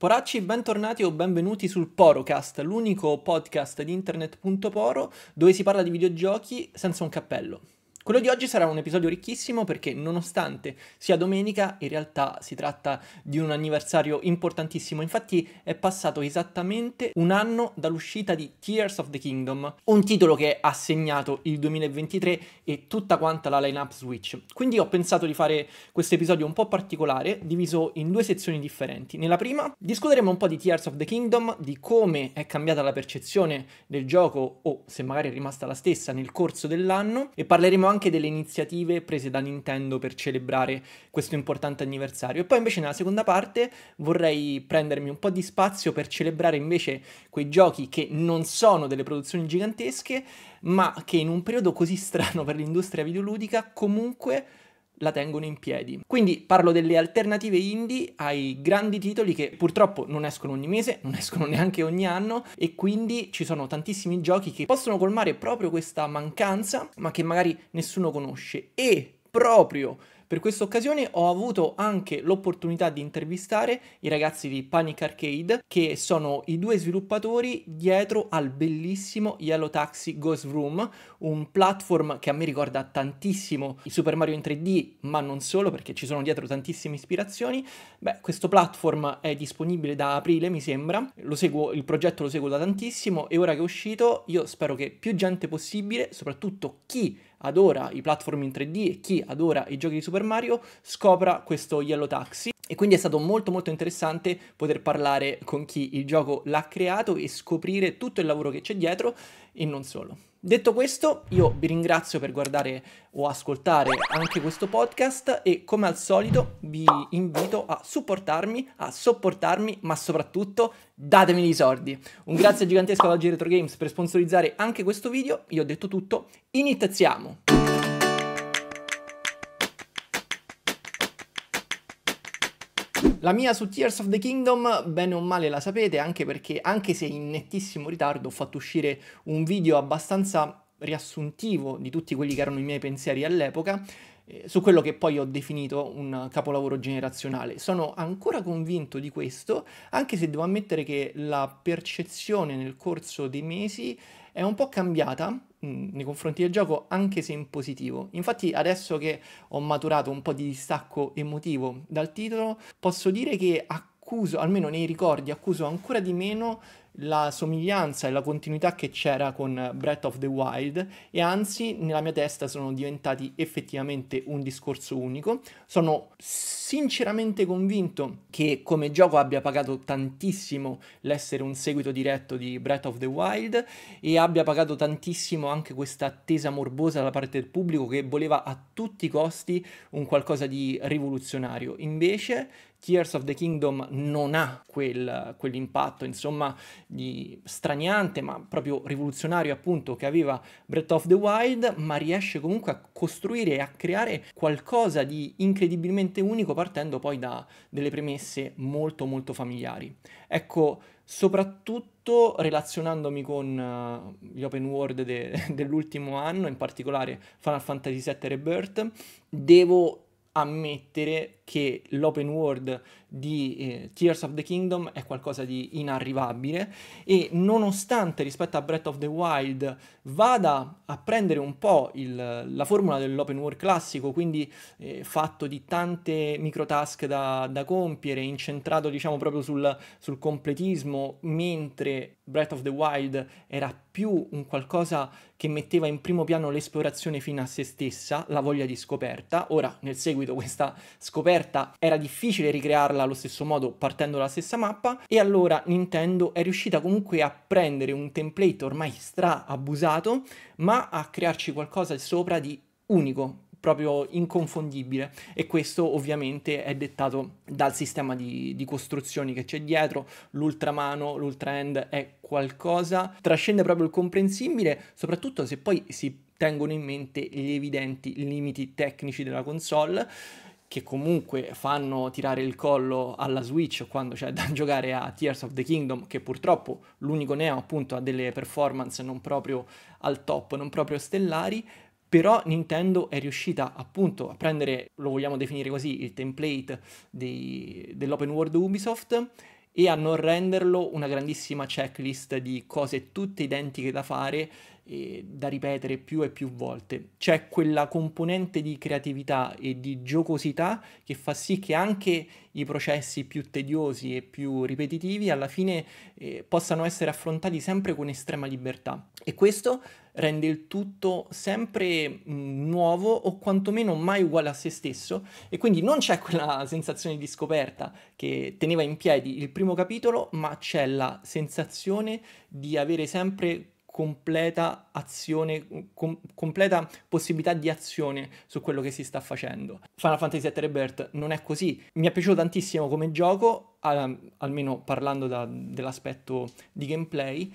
Poracci, bentornati o benvenuti sul Porocast, l'unico podcast di internet.poro dove si parla di videogiochi senza un cappello. Quello di oggi sarà un episodio ricchissimo perché nonostante sia domenica, in realtà si tratta di un anniversario importantissimo. Infatti è passato esattamente un anno dall'uscita di Tears of the Kingdom, un titolo che ha segnato il 2023 e tutta quanta la lineup Switch. Quindi ho pensato di fare questo episodio un po' particolare, diviso in due sezioni differenti. Nella prima discuteremo un po' di Tears of the Kingdom, di come è cambiata la percezione del gioco o se magari è rimasta la stessa nel corso dell'anno e parleremo anche anche delle iniziative prese da Nintendo per celebrare questo importante anniversario. E poi invece nella seconda parte vorrei prendermi un po' di spazio per celebrare invece quei giochi che non sono delle produzioni gigantesche, ma che in un periodo così strano per l'industria videoludica comunque la tengono in piedi. Quindi parlo delle alternative indie ai grandi titoli che purtroppo non escono ogni mese, non escono neanche ogni anno e quindi ci sono tantissimi giochi che possono colmare proprio questa mancanza, ma che magari nessuno conosce e proprio per questa occasione ho avuto anche l'opportunità di intervistare i ragazzi di Panic Arcade, che sono i due sviluppatori dietro al bellissimo Yellow Taxi Ghost Room, un platform che a me ricorda tantissimo i Super Mario in 3D, ma non solo, perché ci sono dietro tantissime ispirazioni. Beh, questo platform è disponibile da aprile, mi sembra. Seguo, il progetto lo seguo da tantissimo e ora che è uscito, io spero che più gente possibile, soprattutto chi adora i platform in 3D e chi adora i giochi di Super Mario scopra questo Yellow Taxi e quindi è stato molto molto interessante poter parlare con chi il gioco l'ha creato e scoprire tutto il lavoro che c'è dietro e non solo. Detto questo, io vi ringrazio per guardare o ascoltare anche questo podcast e come al solito vi invito a supportarmi, a sopportarmi, ma soprattutto datemi i soldi. Un grazie gigantesco ad oggi Retro Games per sponsorizzare anche questo video. Io ho detto tutto, iniziamo! La mia su Tears of the Kingdom, bene o male la sapete, anche perché, anche se in nettissimo ritardo, ho fatto uscire un video abbastanza riassuntivo di tutti quelli che erano i miei pensieri all'epoca, eh, su quello che poi ho definito un capolavoro generazionale. Sono ancora convinto di questo, anche se devo ammettere che la percezione nel corso dei mesi è un po' cambiata mm, nei confronti del gioco anche se in positivo infatti adesso che ho maturato un po' di distacco emotivo dal titolo posso dire che ha accuso, almeno nei ricordi, accuso ancora di meno la somiglianza e la continuità che c'era con Breath of the Wild e anzi nella mia testa sono diventati effettivamente un discorso unico. Sono sinceramente convinto che come gioco abbia pagato tantissimo l'essere un seguito diretto di Breath of the Wild e abbia pagato tantissimo anche questa attesa morbosa da parte del pubblico che voleva a tutti i costi un qualcosa di rivoluzionario. Invece Tears of the Kingdom non ha quel, quell'impatto, insomma, di straniante, ma proprio rivoluzionario appunto che aveva Breath of the Wild, ma riesce comunque a costruire e a creare qualcosa di incredibilmente unico partendo poi da delle premesse molto molto familiari. Ecco, soprattutto relazionandomi con uh, gli open world de- dell'ultimo anno, in particolare Final Fantasy VII Rebirth, devo ammettere che l'open world di eh, Tears of the Kingdom è qualcosa di inarrivabile e nonostante rispetto a Breath of the Wild vada a prendere un po' il, la formula dell'open world classico, quindi eh, fatto di tante microtask da, da compiere, incentrato diciamo proprio sul, sul completismo, mentre Breath of the Wild era più un qualcosa che metteva in primo piano l'esplorazione fino a se stessa, la voglia di scoperta. Ora, nel seguito, questa scoperta era difficile ricrearla giocarla allo stesso modo partendo dalla stessa mappa e allora Nintendo è riuscita comunque a prendere un template ormai stra abusato ma a crearci qualcosa sopra di unico proprio inconfondibile e questo ovviamente è dettato dal sistema di, di costruzioni che c'è dietro, l'ultramano, l'ultra end è qualcosa, trascende proprio il comprensibile, soprattutto se poi si tengono in mente gli evidenti limiti tecnici della console che comunque fanno tirare il collo alla Switch quando c'è da giocare a Tears of the Kingdom, che purtroppo l'unico neo appunto ha delle performance non proprio al top, non proprio stellari, però Nintendo è riuscita appunto a prendere, lo vogliamo definire così, il template di, dell'open world Ubisoft e a non renderlo una grandissima checklist di cose tutte identiche da fare eh, da ripetere più e più volte. C'è quella componente di creatività e di giocosità che fa sì che anche i processi più tediosi e più ripetitivi alla fine eh, possano essere affrontati sempre con estrema libertà. E questo rende il tutto sempre mm, nuovo o quantomeno mai uguale a se stesso e quindi non c'è quella sensazione di scoperta che teneva in piedi il primo capitolo, ma c'è la sensazione di avere sempre completa azione, com- completa possibilità di azione su quello che si sta facendo. Final Fantasy VII Rebirth non è così. Mi è piaciuto tantissimo come gioco, al- almeno parlando da- dell'aspetto di gameplay,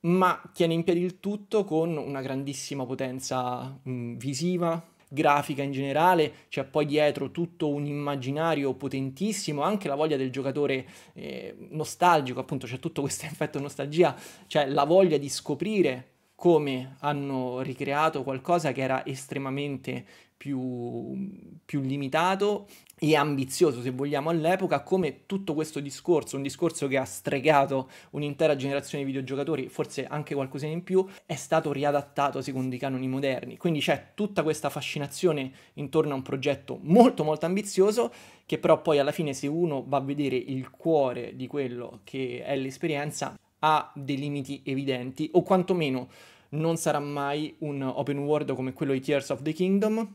ma tiene in piedi il tutto con una grandissima potenza mh, visiva, grafica in generale, c'è poi dietro tutto un immaginario potentissimo, anche la voglia del giocatore eh, nostalgico, appunto c'è tutto questo effetto nostalgia, cioè la voglia di scoprire come hanno ricreato qualcosa che era estremamente più, più limitato e ambizioso, se vogliamo, all'epoca, come tutto questo discorso, un discorso che ha stregato un'intera generazione di videogiocatori, forse anche qualcosina in più, è stato riadattato secondo i canoni moderni. Quindi c'è tutta questa fascinazione intorno a un progetto molto molto ambizioso, che però poi alla fine se uno va a vedere il cuore di quello che è l'esperienza, ha dei limiti evidenti, o quantomeno non sarà mai un open world come quello di Tears of the Kingdom,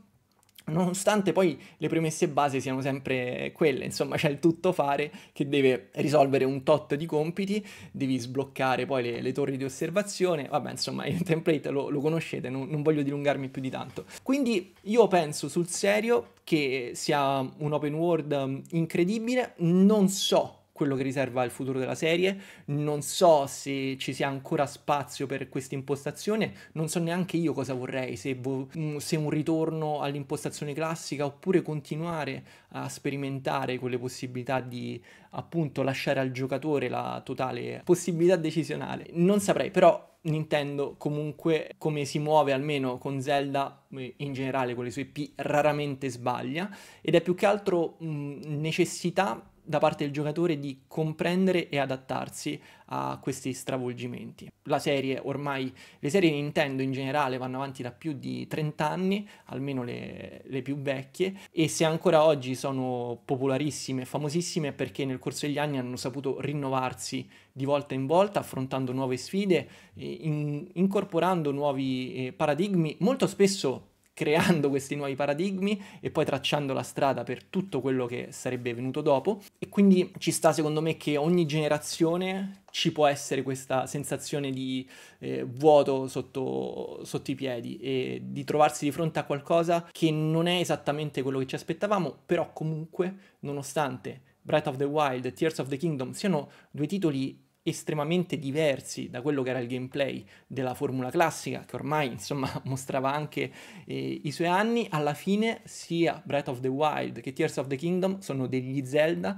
nonostante poi le premesse base siano sempre quelle, insomma c'è il tutto fare che deve risolvere un tot di compiti, devi sbloccare poi le, le torri di osservazione, vabbè insomma il template lo, lo conoscete, non, non, voglio dilungarmi più di tanto. Quindi io penso sul serio che sia un open world incredibile, non so quello che riserva il futuro della serie. Non so se ci sia ancora spazio per questa impostazione, non so neanche io cosa vorrei, se, vo- mm, se un ritorno all'impostazione classica oppure continuare a sperimentare quelle possibilità di appunto lasciare al giocatore la totale possibilità decisionale. Non saprei, però Nintendo comunque come si muove almeno con Zelda eh, in generale con le sue IP raramente sbaglia ed è più che altro mh, mm, necessità da parte del giocatore di comprendere e adattarsi a questi stravolgimenti. La serie ormai, le serie Nintendo in generale vanno avanti da più di 30 anni, almeno le, le più vecchie, e se ancora oggi sono popolarissime, famosissime, è perché nel corso degli anni hanno saputo rinnovarsi di volta in volta, affrontando nuove sfide, in, incorporando nuovi eh, paradigmi, molto spesso creando questi nuovi paradigmi e poi tracciando la strada per tutto quello che sarebbe venuto dopo. E quindi ci sta secondo me che ogni generazione ci può essere questa sensazione di eh, vuoto sotto, sotto, i piedi e di trovarsi di fronte a qualcosa che non è esattamente quello che ci aspettavamo, però comunque, nonostante Breath of the Wild e Tears of the Kingdom siano due titoli estremamente diversi da quello che era il gameplay della formula classica, che ormai insomma mostrava anche eh, i suoi anni, alla fine sia Breath of the Wild che Tears of the Kingdom sono degli Zelda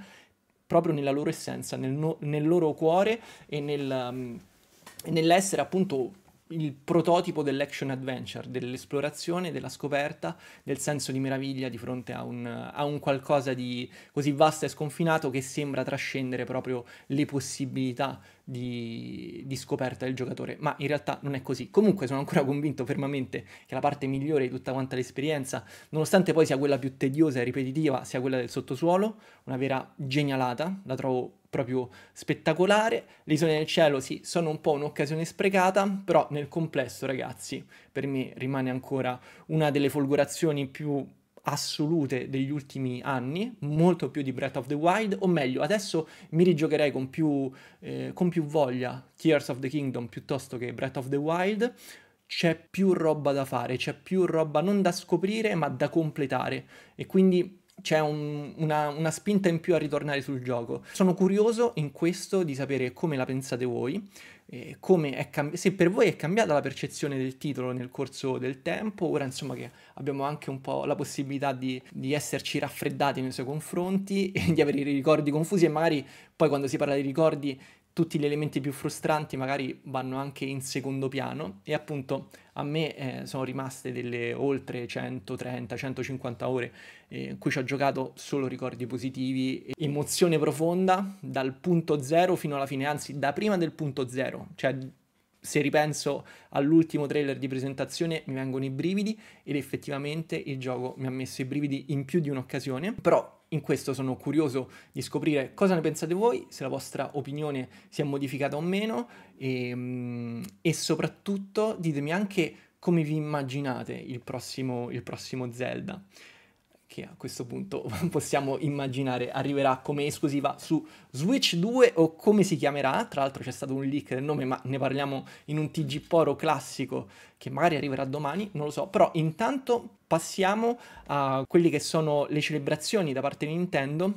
proprio nella loro essenza, nel, no nel loro cuore e nel, um, nell'essere appunto il prototipo dell'action adventure, dell'esplorazione, della scoperta, del senso di meraviglia di fronte a un, a un, qualcosa di così vasto e sconfinato che sembra trascendere proprio le possibilità di, di, scoperta del giocatore, ma in realtà non è così. Comunque sono ancora convinto fermamente che la parte migliore di tutta quanta l'esperienza, nonostante poi sia quella più tediosa e ripetitiva, sia quella del sottosuolo, una vera genialata, la trovo proprio spettacolare. L'isola isole del cielo sì, sono un po' un'occasione sprecata, però nel complesso ragazzi, per me rimane ancora una delle folgorazioni più assolute degli ultimi anni, molto più di Breath of the Wild, o meglio, adesso mi rigiocherei con più, eh, con più voglia Tears of the Kingdom piuttosto che Breath of the Wild, c'è più roba da fare, c'è più roba non da scoprire ma da completare e quindi c'è un, una, una, spinta in più a ritornare sul gioco. Sono curioso in questo di sapere come la pensate voi, eh, cambi- se per voi è cambiata la percezione del titolo nel corso del tempo, ora insomma che abbiamo anche un po' la possibilità di, di esserci raffreddati nei suoi confronti e di avere i ricordi confusi e magari poi quando si parla di ricordi tutti gli elementi più frustranti magari vanno anche in secondo piano e appunto a me eh, sono rimaste delle oltre 130-150 ore eh, in cui ci ho giocato solo ricordi positivi, emozione profonda dal punto zero fino alla fine, anzi da prima del punto zero, cioè se ripenso all'ultimo trailer di presentazione mi vengono i brividi ed effettivamente il gioco mi ha messo i brividi in più di un'occasione, però in questo sono curioso di scoprire cosa ne pensate voi, se la vostra opinione si è modificata o meno e, ehm, e soprattutto ditemi anche come vi immaginate il prossimo, il prossimo Zelda che a questo punto possiamo immaginare arriverà come esclusiva su Switch 2 o come si chiamerà, tra l'altro c'è stato un leak del nome ma ne parliamo in un TG Poro classico che magari arriverà domani, non lo so, però intanto passiamo a quelle che sono le celebrazioni da parte di Nintendo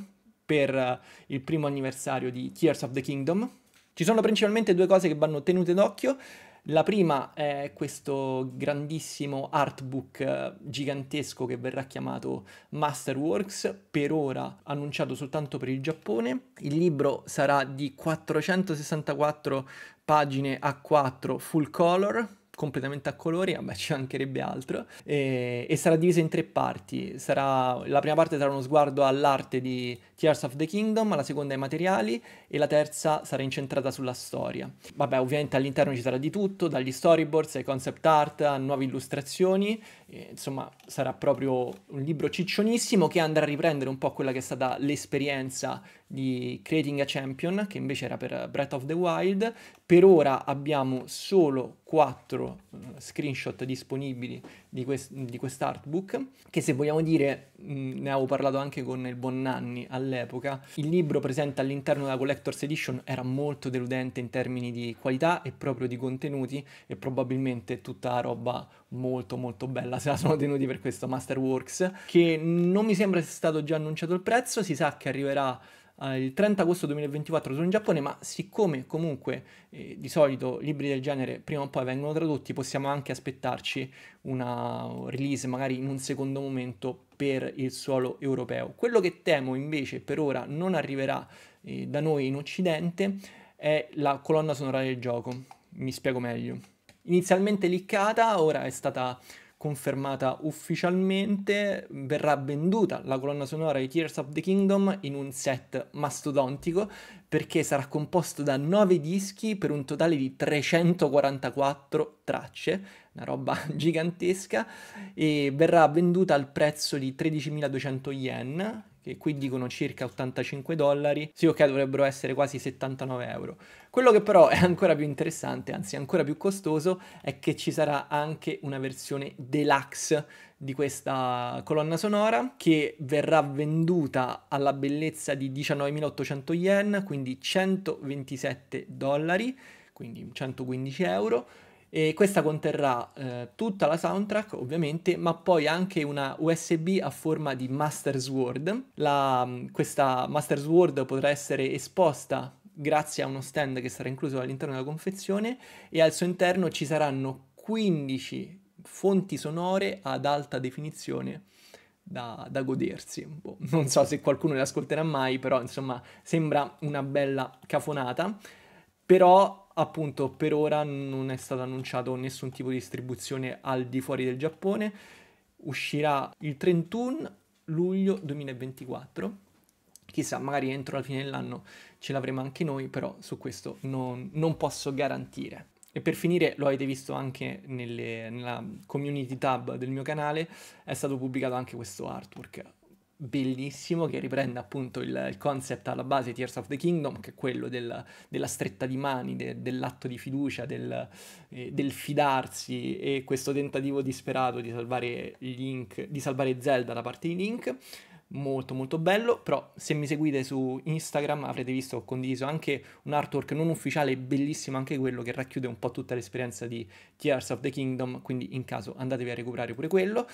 per eh, il primo anniversario di Tears of the Kingdom. Ci sono principalmente due cose che vanno tenute d'occhio, la prima è questo grandissimo artbook eh, gigantesco che verrà chiamato Masterworks, per ora annunciato soltanto per il Giappone. Il libro sarà di 464 pagine a 4 full color, completamente a colori, vabbè ci mancherebbe altro, e, e, sarà divisa in tre parti. Sarà, la prima parte sarà uno sguardo all'arte di Tears of the Kingdom, la seconda ai materiali e la terza sarà incentrata sulla storia. Vabbè ovviamente all'interno ci sarà di tutto, dagli storyboards ai concept art a nuove illustrazioni, e, insomma sarà proprio un libro ciccionissimo che andrà a riprendere un po' quella che è stata l'esperienza di Creating a Champion, che invece era per Breath of the Wild. Per ora abbiamo solo 4 eh, screenshot disponibili di, quest- di quest'artbook, che se vogliamo dire, mh, mm, ne avevo parlato anche con il buon Nanni all'epoca, il libro presente all'interno della Collector's Edition era molto deludente in termini di qualità e proprio di contenuti e probabilmente tutta la roba molto molto bella se la sono tenuti per questo Masterworks, che non mi sembra sia stato già annunciato il prezzo, si sa che arriverà Ah, il 30 agosto 2024 sono in Giappone, ma siccome comunque eh, di solito libri del genere prima o poi vengono tradotti, possiamo anche aspettarci una release magari in un secondo momento per il suolo europeo. Quello che temo invece per ora non arriverà eh, da noi in Occidente è la colonna sonora del gioco. Mi spiego meglio. Inizialmente liccata, ora è stata confermata ufficialmente, verrà venduta la colonna sonora di Tears of the Kingdom in un set mastodontico perché sarà composto da 9 dischi per un totale di 344 tracce, una roba gigantesca, e verrà venduta al prezzo di 13.200 yen, che qui dicono circa 85 dollari, sì ok dovrebbero essere quasi 79 euro. Quello che però è ancora più interessante, anzi ancora più costoso, è che ci sarà anche una versione deluxe di questa colonna sonora che verrà venduta alla bellezza di 19.800 yen, quindi 127 dollari, quindi 115 euro e questa conterrà eh, tutta la soundtrack ovviamente, ma poi anche una USB a forma di Master Sword. La, mm, questa Master Sword potrà essere esposta grazie a uno stand che sarà incluso all'interno della confezione e al suo interno ci saranno 15 fonti sonore ad alta definizione da, da godersi. Boh, non so se qualcuno le ascolterà mai, però insomma sembra una bella cafonata. Però appunto per ora non è stato annunciato nessun tipo di distribuzione al di fuori del Giappone, uscirà il 31 luglio 2024. Chissà, magari entro la fine dell'anno ce l'avremo anche noi, però su questo non, non posso garantire. E per finire, lo avete visto anche nelle, nella community tab del mio canale, è stato pubblicato anche questo artwork bellissimo che riprende appunto il, il, concept alla base di Tears of the Kingdom, che è quello del, della stretta di mani, de, dell'atto di fiducia, del, eh, del, fidarsi e questo tentativo disperato di salvare Link, di salvare Zelda da parte di Link. Molto molto bello, però se mi seguite su Instagram avrete visto ho condiviso anche un artwork non ufficiale bellissimo anche quello che racchiude un po' tutta l'esperienza di Tears of the Kingdom, quindi in caso andatevi a recuperare pure quello.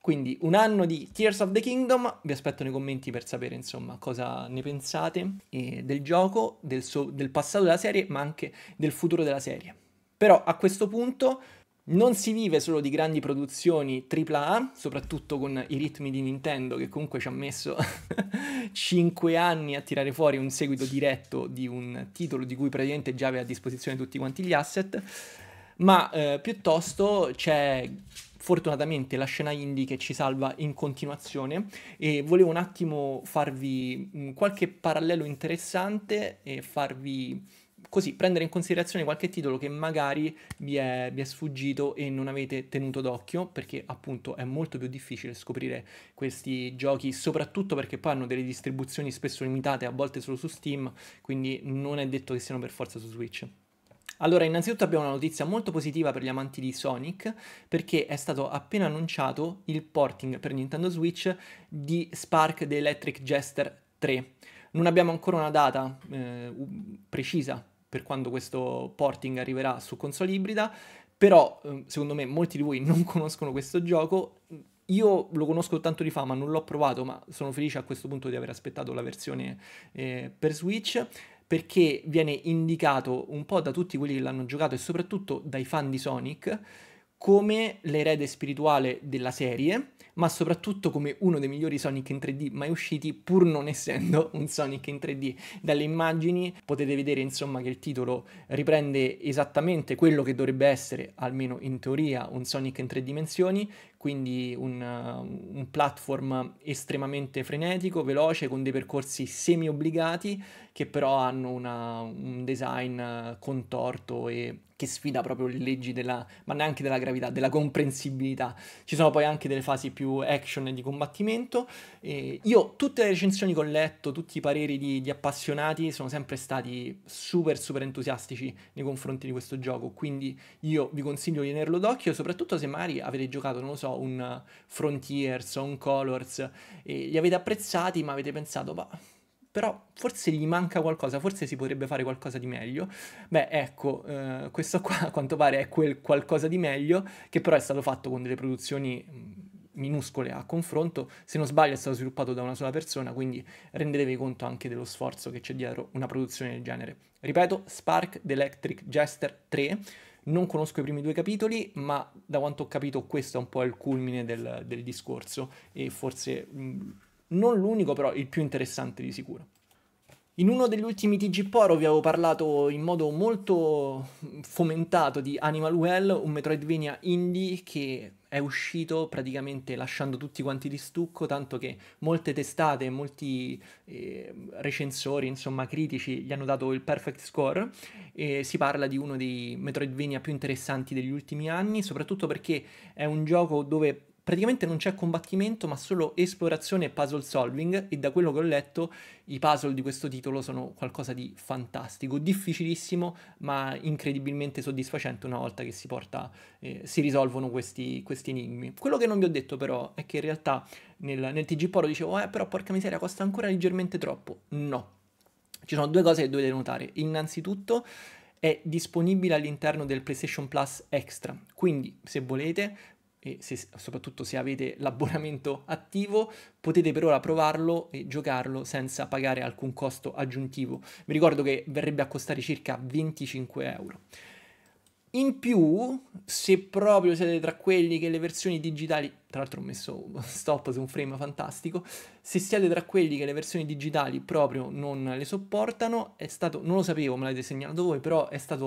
Quindi un anno di Tears of the Kingdom, vi aspetto nei commenti per sapere insomma cosa ne pensate eh, del gioco, del, so del passato della serie, ma anche del futuro della serie. Però a questo punto non si vive solo di grandi produzioni AAA, soprattutto con i ritmi di Nintendo che comunque ci ha messo 5 anni a tirare fuori un seguito diretto di un titolo di cui praticamente già aveva a disposizione tutti quanti gli asset, ma eh, piuttosto c'è fortunatamente la scena indie che ci salva in continuazione e volevo un attimo farvi mm, qualche parallelo interessante e farvi così prendere in considerazione qualche titolo che magari vi è, vi è, sfuggito e non avete tenuto d'occhio perché appunto è molto più difficile scoprire questi giochi soprattutto perché poi hanno delle distribuzioni spesso limitate a volte solo su Steam quindi non è detto che siano per forza su Switch. Allora, innanzitutto abbiamo una notizia molto positiva per gli amanti di Sonic, perché è stato appena annunciato il porting per Nintendo Switch di Spark The Electric Jester 3. Non abbiamo ancora una data eh, precisa per quando questo porting arriverà su console ibrida, però eh, secondo me molti di voi non conoscono questo gioco. Io lo conosco tanto di fama, non l'ho provato, ma sono felice a questo punto di aver aspettato la versione eh, per Switch perché viene indicato un po' da tutti quelli che l'hanno giocato e soprattutto dai fan di Sonic come l'erede spirituale della serie, ma soprattutto come uno dei migliori Sonic in 3D mai usciti, pur non essendo un Sonic in 3D. Dalle immagini potete vedere insomma che il titolo riprende esattamente quello che dovrebbe essere, almeno in teoria, un Sonic in tre dimensioni, quindi un, uh, un platform estremamente frenetico, veloce, con dei percorsi semi obbligati che però hanno una, un design eh, contorto e che sfida proprio le leggi della, ma neanche della gravità, della comprensibilità. Ci sono poi anche delle fasi più action e di combattimento. E io tutte le recensioni che ho letto, tutti i pareri di, di, appassionati sono sempre stati super super entusiastici nei confronti di questo gioco, quindi io vi consiglio di tenerlo d'occhio, soprattutto se magari avete giocato, non lo so, un Frontiers o un Colors e li avete apprezzati ma avete pensato, bah però forse gli manca qualcosa, forse si potrebbe fare qualcosa di meglio. Beh, ecco, eh, questo qua a quanto pare è quel qualcosa di meglio che però è stato fatto con delle produzioni minuscole a confronto, se non sbaglio è stato sviluppato da una sola persona, quindi rendetevi conto anche dello sforzo che c'è dietro una produzione del genere. Ripeto, Spark The Electric Jester 3, non conosco i primi due capitoli, ma da quanto ho capito questo è un po' il culmine del, del discorso e forse... Mh, non l'unico però il più interessante di sicuro. In uno degli ultimi TG Poro vi avevo parlato in modo molto fomentato di Animal Well, un Metroidvania indie che è uscito praticamente lasciando tutti quanti di stucco, tanto che molte testate, molti eh, recensori, insomma critici, gli hanno dato il perfect score. E si parla di uno dei Metroidvania più interessanti degli ultimi anni, soprattutto perché è un gioco dove praticamente non c'è combattimento ma solo esplorazione e puzzle solving e da quello che ho letto i puzzle di questo titolo sono qualcosa di fantastico, difficilissimo ma incredibilmente soddisfacente una volta che si, porta, eh, si risolvono questi, questi, enigmi. Quello che non vi ho detto però è che in realtà nel, nel TG Poro dicevo eh però porca miseria costa ancora leggermente troppo, no. Ci sono due cose che dovete notare, innanzitutto è disponibile all'interno del PlayStation Plus Extra. Quindi, se volete, e se, soprattutto se avete l'abbonamento attivo potete per ora provarlo e giocarlo senza pagare alcun costo aggiuntivo. Vi ricordo che verrebbe a costare circa 25 euro. In più, se proprio siete tra quelli che le versioni digitali, tra l'altro ho messo stop su un frame fantastico, se siete tra quelli che le versioni digitali proprio non le sopportano, è stato, non lo sapevo, me l'avete segnalato voi, però è stata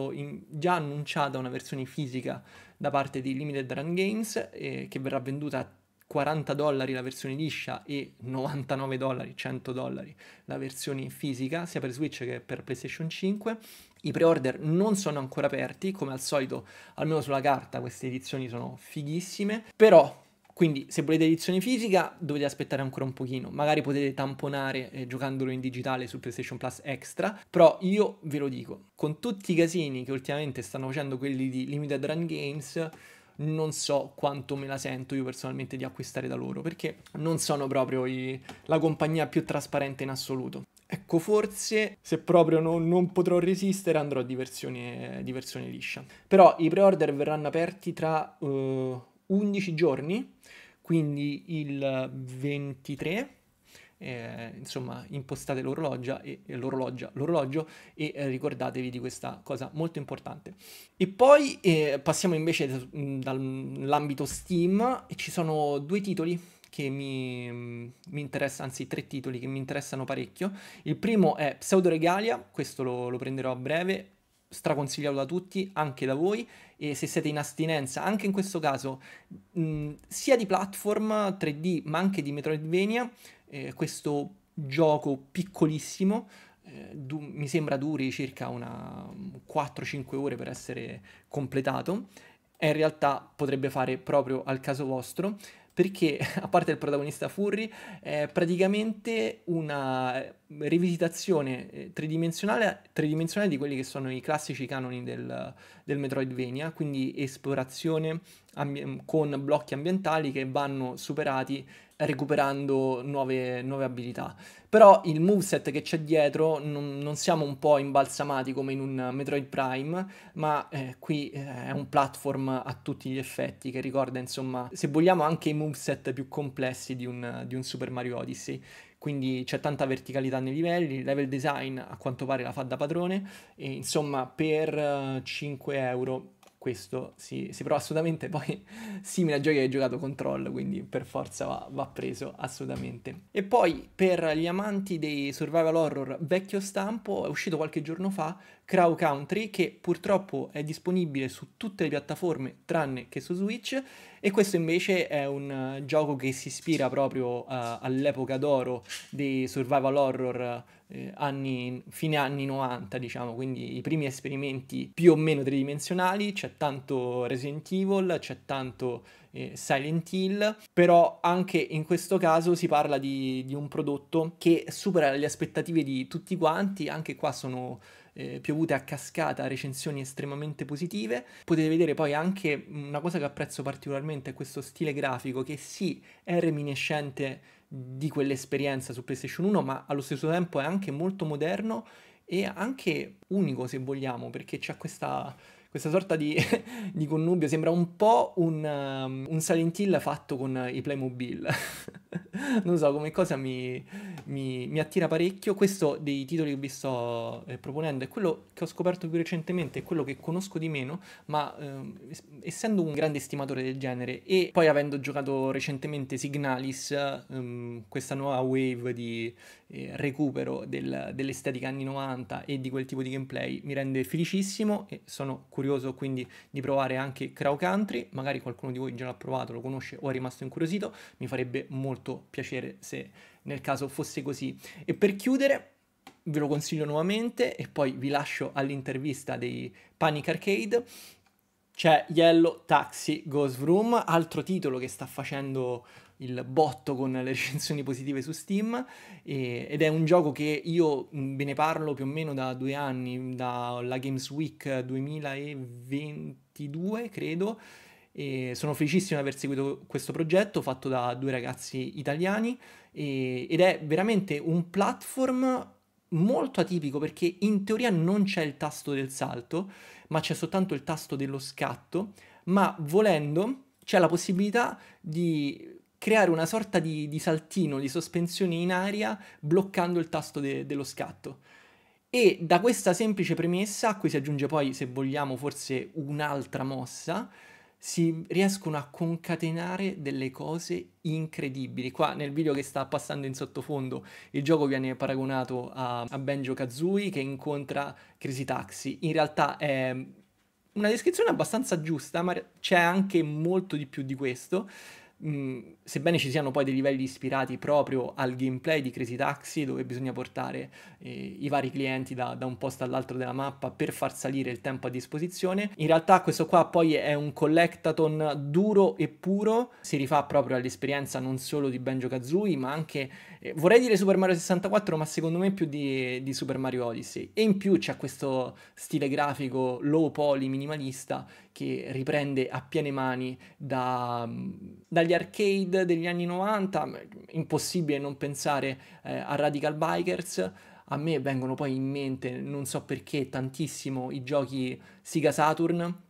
già annunciata una versione fisica da parte di Limited Run Games eh, che verrà venduta a 40 dollari la versione liscia e 99 dollari, 100 dollari la versione fisica, sia per Switch che per PlayStation 5 i pre-order non sono ancora aperti, come al solito, almeno sulla carta, queste edizioni sono fighissime, però quindi se volete edizione fisica dovete aspettare ancora un pochino, magari potete tamponare eh, giocandolo in digitale su PlayStation Plus Extra, però io ve lo dico, con tutti i casini che ultimamente stanno facendo quelli di Limited Run Games, non so quanto me la sento io personalmente di acquistare da loro, perché non sono proprio i, la compagnia più trasparente in assoluto. Ecco, forse se proprio non, non potrò resistere andrò di versione, di versione, liscia. Però i pre-order verranno aperti tra uh, eh, 11 giorni, quindi il 23. Eh, insomma, impostate l'orologia e, e l'orologia, l'orologio e eh, ricordatevi di questa cosa molto importante. E poi eh, passiamo invece mm, dall'ambito Steam e ci sono due titoli che mi, mi interessano, anzi tre titoli che mi interessano parecchio. Il primo è Pseudoregalia, questo lo, lo prenderò a breve, straconsigliato da tutti, anche da voi, e se siete in astinenza, anche in questo caso, mh, sia di platform 3D, ma anche di Metroidvania, eh, questo gioco piccolissimo, eh, du- mi sembra duri circa una 4-5 ore per essere completato, in realtà potrebbe fare proprio al caso vostro, perché a parte il protagonista Furry è praticamente una eh, rivisitazione eh, tridimensionale, tridimensionale di quelli che sono i classici canoni del, del Metroidvania, quindi esplorazione con blocchi ambientali che vanno superati recuperando nuove, nuove abilità. Però il moveset che c'è dietro non, non, siamo un po' imbalsamati come in un Metroid Prime, ma eh, qui eh, è un platform a tutti gli effetti che ricorda, insomma, se vogliamo anche i moveset più complessi di un, di un Super Mario Odyssey quindi c'è tanta verticalità nei livelli, il level design a quanto pare la fa da padrone, e insomma per 5 eh, euro questo si, si prova assolutamente poi simile a giochi che hai giocato Control, quindi per forza va, va, preso assolutamente. E poi per gli amanti dei survival horror vecchio stampo è uscito qualche giorno fa Crow Country che purtroppo è disponibile su tutte le piattaforme tranne che su Switch e questo invece è un uh, gioco che si ispira proprio uh, all'epoca d'oro dei survival horror eh, anni, fine anni 90 diciamo quindi i primi esperimenti più o meno tridimensionali c'è tanto Resident Evil c'è tanto eh, Silent Hill però anche in questo caso si parla di, di un prodotto che supera le aspettative di tutti quanti anche qua sono eh, piovute a cascata recensioni estremamente positive. Potete vedere poi anche una cosa che apprezzo particolarmente è questo stile grafico che sì è reminiscente di quell'esperienza su PlayStation 1, ma allo stesso tempo è anche molto moderno e anche unico se vogliamo, perché c'è questa questa sorta di, di connubio, sembra un po' un, um, un Silent Hill fatto con i Playmobil. non so, come cosa mi, mi, mi, attira parecchio. Questo dei titoli che vi sto eh, proponendo è quello che ho scoperto più recentemente, è quello che conosco di meno, ma ehm, essendo un grande stimatore del genere e poi avendo giocato recentemente Signalis, ehm, questa nuova wave di eh, recupero del, dell'estetica anni 90 e di quel tipo di gameplay mi rende felicissimo e sono curioso quindi di provare anche Crow Country, magari qualcuno di voi già l'ha provato, lo conosce o è rimasto incuriosito, mi farebbe molto piacere se nel caso fosse così. E per chiudere ve lo consiglio nuovamente e poi vi lascio all'intervista dei Panic Arcade c'è Yellow Taxi Ghost Room, altro titolo che sta facendo il botto con le recensioni positive su Steam e, ed è un gioco che io ve mm, ne parlo più o meno da due anni, dalla Games Week 2022 credo e sono felicissimo di aver seguito questo progetto fatto da due ragazzi italiani e, ed è veramente un platform molto atipico perché in teoria non c'è il tasto del salto ma c'è soltanto il tasto dello scatto ma volendo c'è la possibilità di creare una sorta di, di saltino, di sospensione in aria bloccando il tasto de, dello scatto. E da questa semplice premessa, a cui si aggiunge poi, se vogliamo, forse un'altra mossa, si riescono a concatenare delle cose incredibili. Qua nel video che sta passando in sottofondo il gioco viene paragonato a, a Benjo Kazooie che incontra Crazy Taxi. In realtà è una descrizione abbastanza giusta, ma c'è anche molto di più di questo sebbene ci siano poi dei livelli ispirati proprio al gameplay di Crazy Taxi, dove bisogna portare eh, i vari clienti da, da un posto all'altro della mappa per far salire il tempo a disposizione, in realtà questo qua poi è un collectathon duro e puro, si rifà proprio all'esperienza non solo di Banjo Kazooie, ma anche vorrei dire Super Mario 64, ma secondo me più di, di Super Mario Odyssey. E in più c'è questo stile grafico low poly minimalista che riprende a piene mani da, dagli arcade degli anni 90, impossibile non pensare eh, a Radical Bikers. A me vengono poi in mente, non so perché, tantissimo i giochi Sega Saturn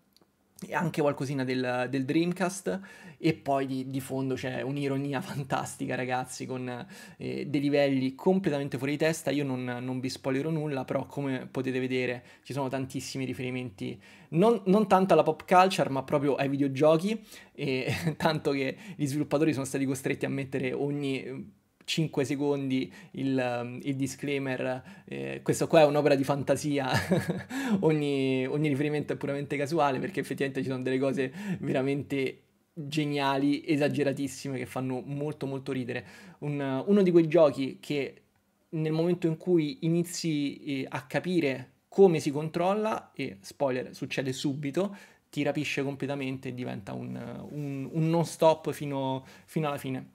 anche qualcosina del, del, Dreamcast e poi di, di fondo c'è un'ironia fantastica ragazzi con eh, dei livelli completamente fuori di testa io non, non, vi spoilerò nulla però come potete vedere ci sono tantissimi riferimenti non, non tanto alla pop culture ma proprio ai videogiochi e tanto che gli sviluppatori sono stati costretti a mettere ogni 5 secondi il, um, il disclaimer, eh, questo qua è un'opera di fantasia, ogni, ogni riferimento è puramente casuale perché effettivamente ci sono delle cose veramente geniali, esageratissime, che fanno molto molto ridere. Un, uno di quei giochi che nel momento in cui inizi eh, a capire come si controlla, e spoiler, succede subito, ti rapisce completamente e diventa un, un, un non stop fino, fino alla fine.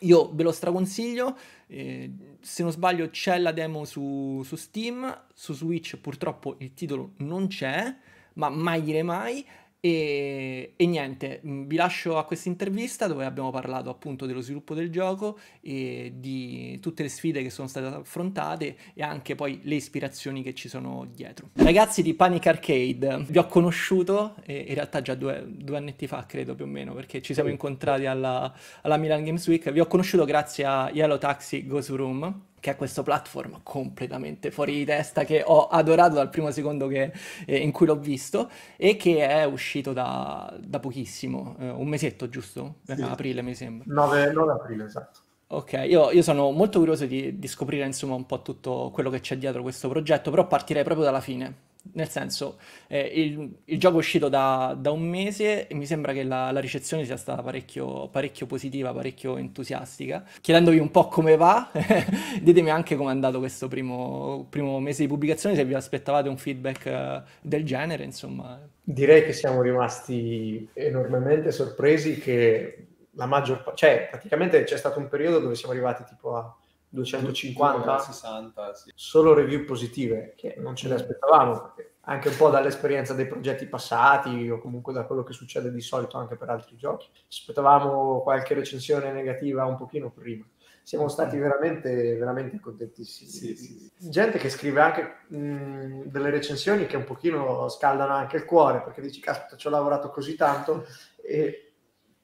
Io ve lo straconsiglio, eh, se non sbaglio c'è la demo su, su Steam, su Switch purtroppo il titolo non c'è, ma mai dire mai. E, e, niente, mm, vi lascio a questa intervista dove abbiamo parlato appunto dello sviluppo del gioco e di tutte le sfide che sono state affrontate e anche poi le ispirazioni che ci sono dietro. Ragazzi di Panic Arcade, vi ho conosciuto eh, in realtà già due, due, annetti fa credo più o meno perché ci siamo incontrati alla, alla Milan Games Week, vi ho conosciuto grazie a Yellow Taxi Goes Room che è questo platform completamente fuori di testa che ho adorato dal primo secondo che, eh, in cui l'ho visto e che è uscito da, da pochissimo, eh, un mesetto giusto? Sì. Aprile mi sembra. 9, 9 aprile, esatto. Ok, io, io, sono molto curioso di, di, scoprire insomma un po' tutto quello che c'è dietro questo progetto, però partirei proprio dalla fine nel senso, eh, il, il, gioco è uscito da, da, un mese e mi sembra che la, la ricezione sia stata parecchio, parecchio, positiva, parecchio entusiastica. Chiedendovi un po' come va, ditemi anche come è andato questo primo, primo, mese di pubblicazione, se vi aspettavate un feedback eh, del genere, insomma. Direi che siamo rimasti enormemente sorpresi che la maggior parte, cioè praticamente c'è stato un periodo dove siamo arrivati tipo a 250, 60, sì. solo review positive che non ce le mm. aspettavamo, perché anche un po' dall'esperienza dei progetti passati o comunque da quello che succede di solito anche per altri giochi. Aspettavamo qualche recensione negativa un pochino prima. Siamo stati veramente, veramente contentissimi. Sì, sì, Gente che scrive anche mh, mm, delle recensioni che un pochino scaldano anche il cuore, perché dici, caspita, ci ho lavorato così tanto e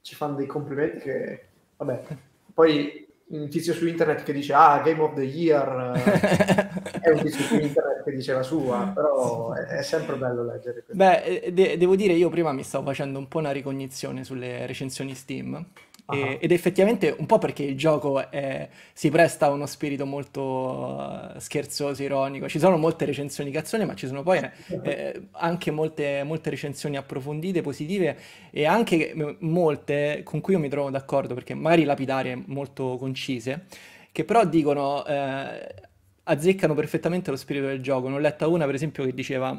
ci fanno dei complimenti che, vabbè. Poi un tizio su internet che dice ah Game of the Year eh, è un tizio su internet che dice la sua però è, è sempre bello leggere questo. beh eh, de- devo dire io prima mi stavo facendo un po' una ricognizione sulle recensioni Steam Uh-huh. ed effettivamente un po' perché il gioco è, si presta a uno spirito molto eh, scherzoso, ironico. Ci sono molte recensioni cazzone, ma ci sono poi eh. eh, anche molte, molte, recensioni approfondite, positive e anche molte con cui io mi trovo d'accordo, perché magari lapidarie molto concise, che però dicono... Eh, azzeccano perfettamente lo spirito del gioco. Ne ho letta una, per esempio, che diceva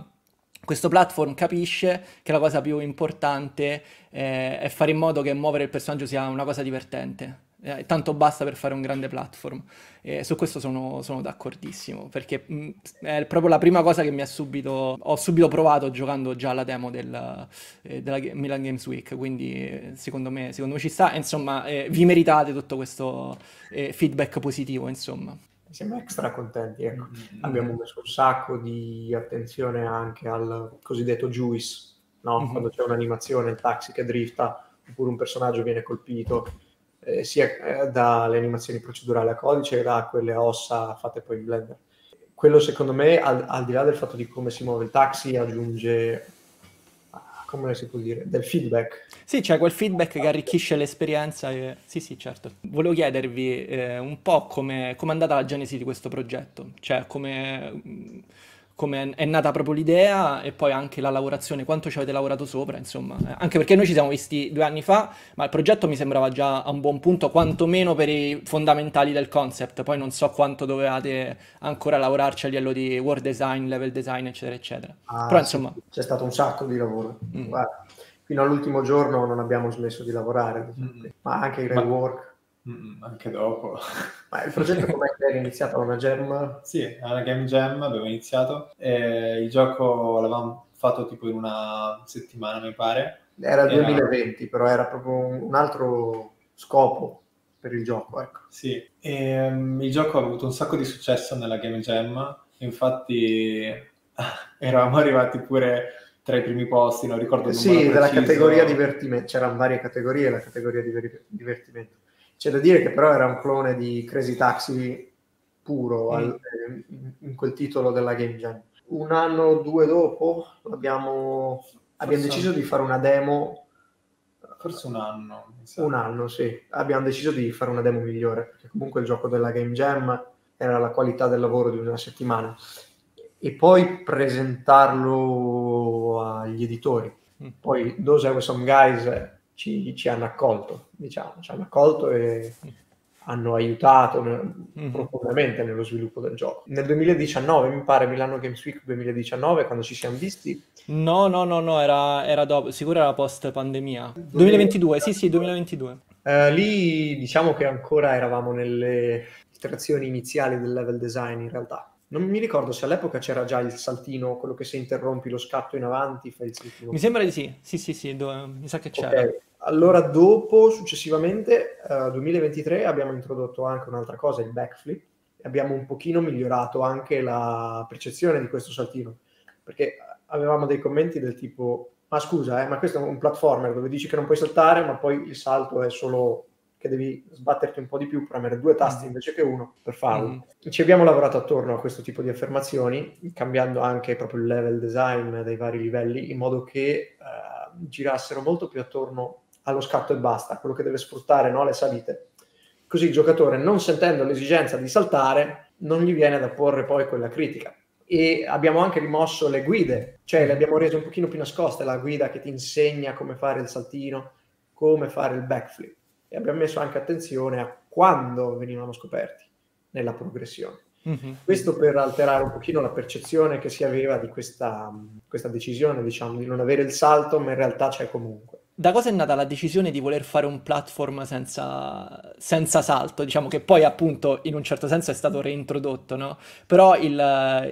questo platform capisce che la cosa più importante eh, è fare in modo che muovere il personaggio sia una cosa divertente. Eh, tanto basta per fare un grande platform. Eh, su questo sono, sono d'accordissimo, perché mh, mm, è proprio la prima cosa che subito, ho subito provato giocando già alla demo del, eh, della Milan Games Week, quindi eh, secondo me, secondo me ci sta. Insomma, eh, vi meritate tutto questo feedback positivo, insomma siamo extra contenti. Ecco. Mm-hmm. Abbiamo mm. messo un sacco di attenzione anche al cosiddetto juice, no? mm-hmm. quando c'è un'animazione, il taxi che drifta oppure un personaggio viene colpito, eh, sia eh, dalle animazioni procedurali a codice che da quelle ossa fatte poi in Blender. Quello secondo me, al, al di là del fatto di come si muove il taxi, aggiunge come si può dire, del feedback. Sì, c'è cioè quel feedback che arricchisce l'esperienza. E... Sì, sì, certo. Volevo chiedervi eh, un po' come è andata la genesi di questo progetto, cioè come come è nata proprio l'idea e poi anche la lavorazione, quanto ci avete lavorato sopra, insomma, eh, anche perché noi ci siamo visti due anni fa, ma il progetto mi sembrava già a un buon punto, quantomeno per i fondamentali del concept, poi non so quanto dovevate ancora lavorarci a livello di world design, level design, eccetera, eccetera. Ah, Però insomma... C'è stato un sacco di lavoro, mm. Guarda, fino all'ultimo giorno non abbiamo smesso di lavorare, mm. ma anche il rework. Mm, anche dopo. Ma il progetto com'è che era iniziato? Alla Jam? Sì, una Game Jam abbiamo iniziato. il gioco l'avevamo fatto tipo in una settimana, mi pare. Era, era 2020, però era proprio un altro scopo per il gioco, ecco. Sì, e, um, il gioco ha avuto un sacco di successo nella Game Jam, infatti eravamo arrivati pure tra i primi posti, non ricordo il Sì, della preciso. categoria divertimento, c'erano varie categorie, la categoria diver- divertimento c'è da dire che però era un clone di Crazy Taxi puro mm. al, in quel titolo della Game Jam. Un anno o due dopo abbiamo, abbiamo deciso di fare una demo. Forse un anno. Un anno, sì. Abbiamo deciso di fare una demo migliore, perché comunque il gioco della Game Jam era la qualità del lavoro di una settimana. E poi presentarlo agli editori. Mm. Poi Those Are Some Guys ci, ci hanno accolto, diciamo, ci hanno accolto e hanno aiutato mm-hmm. profondamente nello sviluppo del gioco. Nel 2019, mi pare, Milano Games Week 2019, quando ci siamo visti. No, no, no, no, era, era dopo, sicuro era post pandemia. 2022, sì, sì, 2022. Eh, lì diciamo che ancora eravamo nelle iterazioni iniziali del level design in realtà. Non mi ricordo se all'epoca c'era già il saltino, quello che se interrompi lo scatto in avanti fai il saltino. Mi sembra di sì, sì, sì, sì do... mi sa che c'era. Okay. Allora dopo, successivamente, uh, eh, 2023, abbiamo introdotto anche un'altra cosa, il backflip. Abbiamo un pochino migliorato anche la percezione di questo saltino, perché avevamo dei commenti del tipo, ma scusa, eh, ma questo è un platformer dove dici che non puoi saltare, ma poi il salto è solo che devi sbatterti un po' di più, premere due tasti mm. invece che uno per farlo. Mm. Ci abbiamo lavorato attorno a questo tipo di affermazioni, cambiando anche proprio il level design dei vari livelli, in modo che uh, girassero molto più attorno allo scatto e basta, quello che deve sfruttare no, le salite. Così il giocatore, non sentendo l'esigenza di saltare, non gli viene da porre poi quella critica. E abbiamo anche rimosso le guide, cioè le abbiamo rese un pochino più nascoste, la guida che ti insegna come fare il saltino, come fare il backflip e abbiamo messo anche attenzione a quando venivano scoperti nella progressione. Mm-hmm. Questo per alterare un pochino la percezione che si aveva di questa, questa decisione, diciamo, di non avere il salto, ma in realtà c'è comunque da cosa è nata la decisione di voler fare un platform senza, senza, salto, diciamo che poi appunto in un certo senso è stato reintrodotto, no? Però il,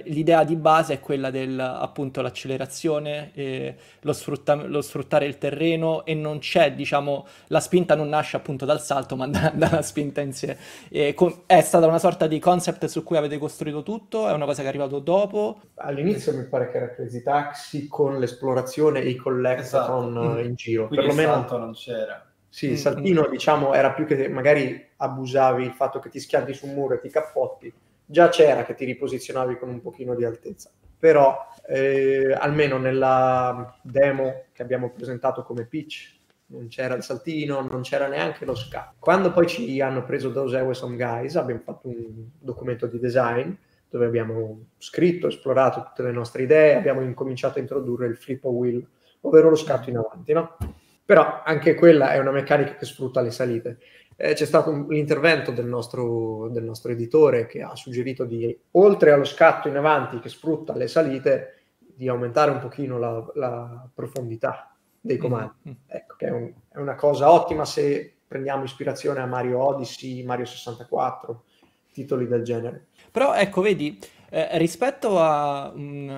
l'idea di base è quella dell'accelerazione, eh, lo, sfrutta, lo, sfruttare il terreno e non c'è, diciamo, la spinta non nasce appunto dal salto ma da, dalla spinta in sé. Eh, con, è stata una sorta di concept su cui avete costruito tutto, è una cosa che è arrivata dopo? All'inizio mi pare che era Crazy Taxi con l'esplorazione e i collector esatto. in giro quindi perlomeno, il salto non c'era. Sì, il mm, saltino mm-hmm. diciamo era più che magari abusavi il fatto che ti schianti su un muro e ti cappotti, già c'era che ti riposizionavi con un pochino di altezza, però eh, almeno nella demo che abbiamo presentato come pitch non c'era il saltino, non c'era neanche lo scatto. Quando poi ci hanno preso Those Airways Some Guys abbiamo fatto un documento di design dove abbiamo scritto, esplorato tutte le nostre idee, abbiamo incominciato a introdurre il flip wheel, ovvero lo scatto in avanti, no? però anche quella è una meccanica che sfrutta le salite. Eh, c'è stato un, l'intervento del nostro, del nostro, editore che ha suggerito di, oltre allo scatto in avanti che sfrutta le salite, di aumentare un pochino la, la profondità dei mm-hmm. comandi. Mm-hmm. Ecco, che è, un, è, una cosa ottima se prendiamo ispirazione a Mario Odyssey, Mario 64, titoli del genere. Però ecco, vedi, eh, rispetto a un, eh,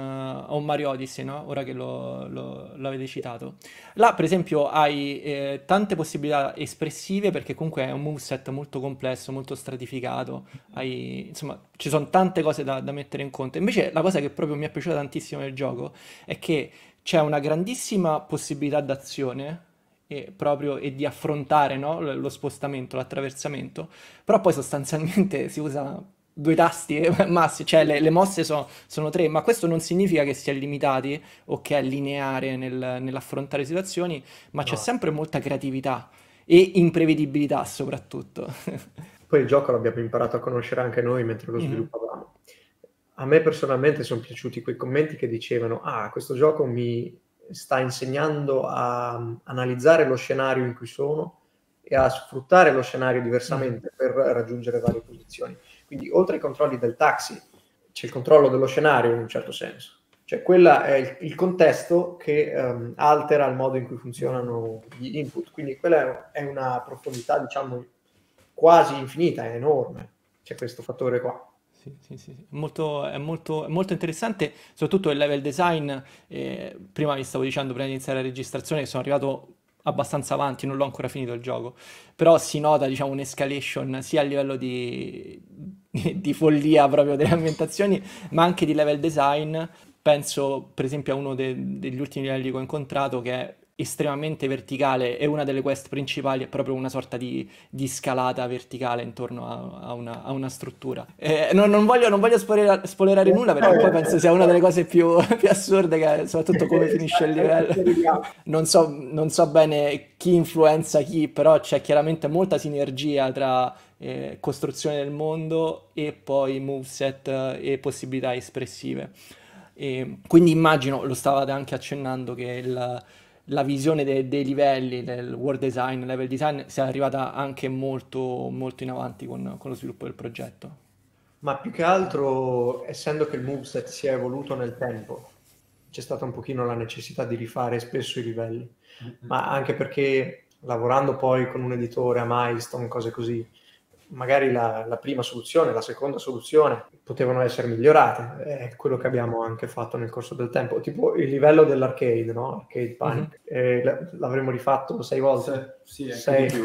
a un, Mario Odyssey, no? ora che lo, lo, lo, avete citato, là per esempio hai eh, tante possibilità espressive perché comunque è un moveset molto complesso, molto stratificato, hai, insomma ci sono tante cose da, da mettere in conto. Invece la cosa che proprio mi è piaciuta tantissimo nel gioco è che c'è una grandissima possibilità d'azione e, proprio, e di affrontare no? lo spostamento, l'attraversamento, però poi sostanzialmente si usa due tasti massimi, cioè le, le mosse so, sono tre, ma questo non significa che si è limitati o che è lineare nel, nell'affrontare situazioni, ma no. c'è sempre molta creatività e imprevedibilità soprattutto. Poi il gioco l'abbiamo imparato a conoscere anche noi mentre lo mhm. sviluppavamo. mm A me personalmente sono piaciuti quei commenti che dicevano, ah, questo gioco mi sta insegnando a mm, analizzare lo scenario in cui sono e a sfruttare lo scenario diversamente mm per raggiungere varie posizioni quindi oltre ai controlli del taxi c'è il controllo dello scenario in un certo senso. Cioè quello è il, il contesto che um, altera il modo in cui funzionano gli input. Quindi quella è, una profondità, diciamo, quasi infinita, è enorme. C'è questo fattore qua. Sì, sì, sì. Molto, è, molto, molto, interessante, soprattutto il level design. Eh, prima vi stavo dicendo, prima di iniziare la registrazione, sono arrivato abbastanza avanti, non l'ho ancora finito il gioco, però si nota diciamo un'escalation sia a livello di, di follia proprio delle ambientazioni, ma anche di level design. Penso per esempio a uno de- degli ultimi livelli che ho incontrato che è estremamente verticale e una delle quest principali è proprio una sorta di, di scalata verticale intorno a, a, una, a una, struttura. Eh, non, non, voglio, non voglio spoiler, spoilerare nulla perché poi penso sia una delle cose più, più assurde, che, soprattutto come finisce il livello. Non so, non so bene chi influenza chi, però c'è chiaramente molta sinergia tra eh, costruzione del mondo e poi moveset eh, e possibilità espressive. E quindi immagino, lo stavate anche accennando, che il la visione de- dei livelli, del world design, level design, sia arrivata anche molto, molto in avanti con, con lo sviluppo del progetto. Ma più che altro, essendo che il moveset si è evoluto nel tempo, c'è stata un pochino la necessità di rifare spesso i livelli, mm-hmm. ma anche perché lavorando poi con un editore a milestone, cose così, magari la, la prima soluzione, la seconda soluzione potevano essere migliorate, è quello che abbiamo anche fatto nel corso del tempo, tipo il livello dell'arcade, no? Arcade Panic, mm-hmm. eh, l- l'avremmo rifatto sei volte? Se, sì, sei. di